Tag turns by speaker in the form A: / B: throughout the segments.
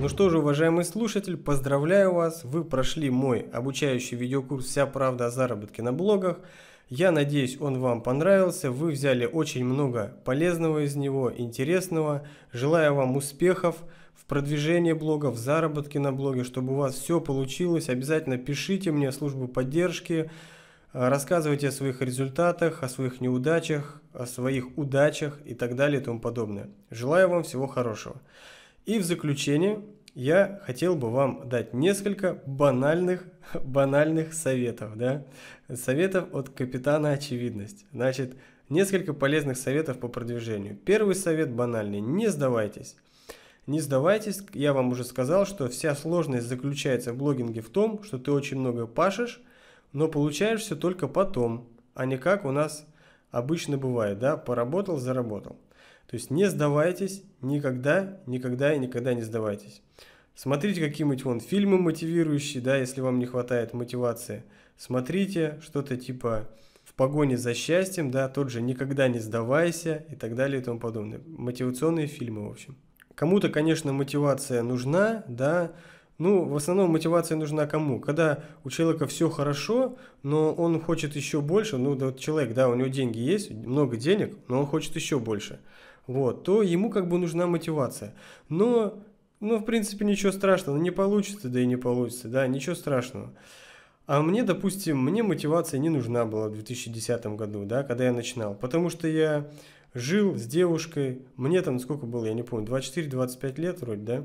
A: Ну что же, уважаемый слушатель, поздравляю вас. Вы прошли мой обучающий видеокурс «Вся правда о заработке на блогах». Я надеюсь, он вам понравился. Вы взяли очень много полезного из него, интересного. Желаю вам успехов в продвижении блога, в заработке на блоге, чтобы у вас все получилось. Обязательно пишите мне в службу поддержки, рассказывайте о своих результатах, о своих неудачах, о своих удачах и так далее и тому подобное. Желаю вам всего хорошего. И в заключение я хотел бы вам дать несколько банальных, банальных советов, да? Советов от капитана очевидность. Значит, несколько полезных советов по продвижению. Первый совет банальный. Не сдавайтесь. Не сдавайтесь. Я вам уже сказал, что вся сложность заключается в блогинге в том, что ты очень много пашешь, но получаешь все только потом, а не как у нас обычно бывает, да? Поработал, заработал. То есть не сдавайтесь никогда, никогда и никогда не сдавайтесь. Смотрите какие-нибудь вон фильмы мотивирующие, да, если вам не хватает мотивации. Смотрите что-то типа «В погоне за счастьем», да, тот же «Никогда не сдавайся» и так далее и тому подобное. Мотивационные фильмы, в общем. Кому-то, конечно, мотивация нужна, да, ну, в основном мотивация нужна кому? Когда у человека все хорошо, но он хочет еще больше, ну, да, вот человек, да, у него деньги есть, много денег, но он хочет еще больше вот, то ему как бы нужна мотивация. Но, ну, в принципе, ничего страшного, не получится, да и не получится, да, ничего страшного. А мне, допустим, мне мотивация не нужна была в 2010 году, да, когда я начинал, потому что я жил с девушкой, мне там сколько было, я не помню, 24-25 лет вроде, да,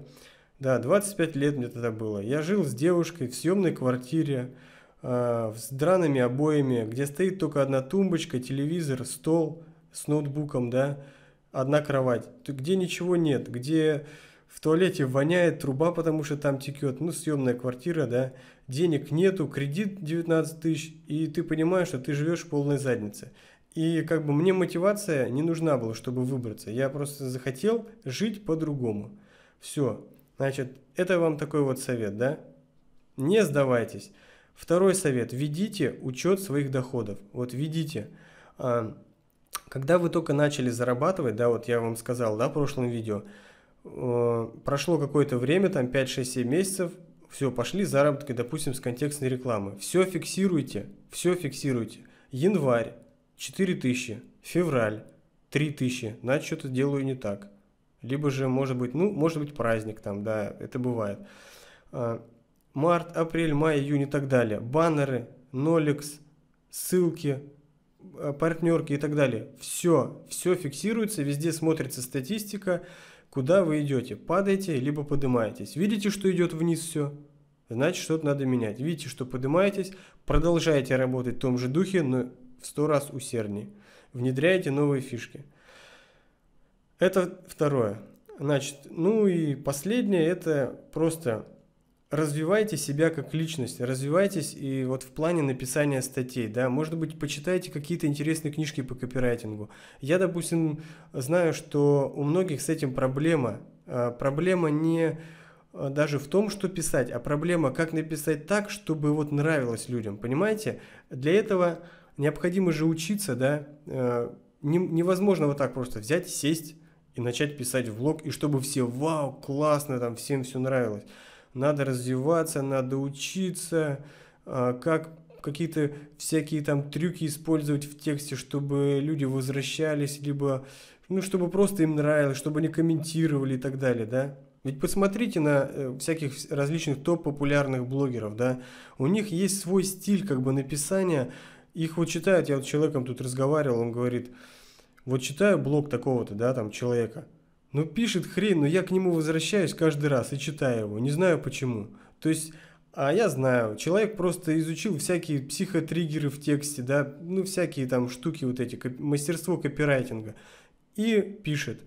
A: да, 25 лет мне тогда было. Я жил с девушкой в съемной квартире, а, с драными обоями, где стоит только одна тумбочка, телевизор, стол с ноутбуком, да, одна кровать, где ничего нет, где в туалете воняет труба, потому что там текет, ну, съемная квартира, да, денег нету, кредит 19 тысяч, и ты понимаешь, что ты живешь в полной заднице. И как бы мне мотивация не нужна была, чтобы выбраться. Я просто захотел жить по-другому. Все. Значит, это вам такой вот совет, да? Не сдавайтесь. Второй совет. Ведите учет своих доходов. Вот ведите. А, когда вы только начали зарабатывать, да, вот я вам сказал, да, в прошлом видео, э, прошло какое-то время, там 5-6-7 месяцев, все, пошли заработки, допустим, с контекстной рекламы. Все фиксируйте, все фиксируйте. Январь 4000, февраль 3000, значит, что-то делаю не так. Либо же, может быть, ну, может быть, праздник там, да, это бывает. Э, март, апрель, май, июнь и так далее. Баннеры, ноликс, ссылки, Э, партнерки и так далее. Все, все фиксируется, везде смотрится статистика, куда вы идете, падаете, либо поднимаетесь. Видите, что идет вниз все? Значит, что-то надо менять. Видите, что поднимаетесь, продолжаете работать в том же духе, но в сто раз усерднее. Внедряете новые фишки. Это второе. Значит, ну и последнее, это просто развивайте себя как личность, развивайтесь и вот в плане написания статей, да, может быть, почитайте какие-то интересные книжки по копирайтингу. Я, допустим, знаю, что у многих с этим проблема. А, проблема не а, даже в том, что писать, а проблема, как написать так, чтобы вот нравилось людям, понимаете? Для этого необходимо же учиться, да, а, невозможно вот так просто взять, сесть и начать писать влог, и чтобы все, вау, классно, там всем все нравилось надо развиваться, надо учиться, а, как какие-то всякие там трюки использовать в тексте, чтобы люди возвращались, либо, ну, чтобы просто им нравилось, чтобы они комментировали и так далее, да? Ведь посмотрите на э, всяких различных топ-популярных блогеров, да? У них есть свой стиль как бы написания, их вот читают, я вот с человеком тут разговаривал, он говорит, вот читаю блог такого-то, да, там, человека – ну пишет хрень, но я к нему возвращаюсь каждый раз и читаю его. Не знаю почему. То есть, а я знаю, человек просто изучил всякие психотриггеры в тексте, да, ну всякие там штуки вот эти, мастерство копирайтинга. И пишет.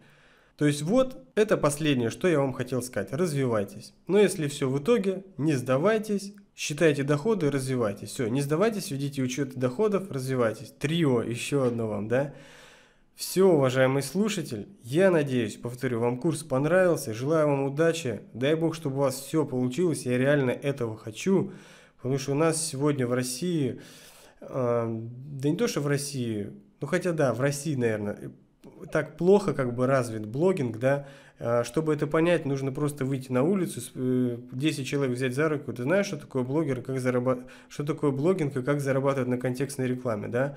A: То есть вот это последнее, что я вам хотел сказать. Развивайтесь. Но если все в итоге, не сдавайтесь, считайте доходы, развивайтесь. Все, не сдавайтесь, ведите учет доходов, развивайтесь. Трио, еще одно вам, да? Все, уважаемый слушатель, я надеюсь, повторю, вам курс понравился, желаю вам удачи, дай бог, чтобы у вас все получилось, я реально этого хочу, потому что у нас сегодня в России, э, да не то, что в России, ну хотя да, в России, наверное, так плохо как бы развит блогинг, да, а, чтобы это понять, нужно просто выйти на улицу, 10 э, человек взять за руку, ты знаешь, что такое блогер, как зарабатывать, что такое блогинг и как зарабатывать на контекстной рекламе, да,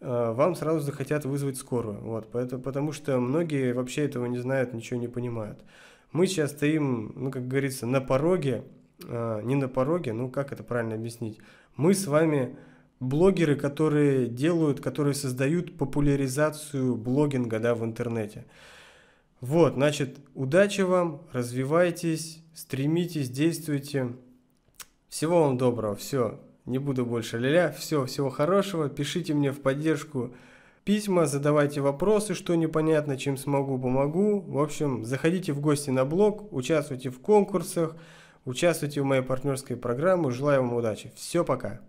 A: Э, вам сразу захотят вызвать скорую. Вот, поэтому, потому что многие вообще этого не знают, ничего не понимают. Мы сейчас стоим, ну, как говорится, на пороге, э, не на пороге, ну, как это правильно объяснить? Мы с вами блогеры, которые делают, которые создают популяризацию блогинга, да, в интернете. Вот, значит, удачи вам, развивайтесь, стремитесь, действуйте. Всего вам доброго, все, не буду больше ля-ля. Все, всего хорошего. Пишите мне в поддержку письма, задавайте вопросы, что непонятно, чем смогу, помогу. В общем, заходите в гости на блог, участвуйте в конкурсах, участвуйте в моей партнерской программе. Желаю вам удачи. Все, пока.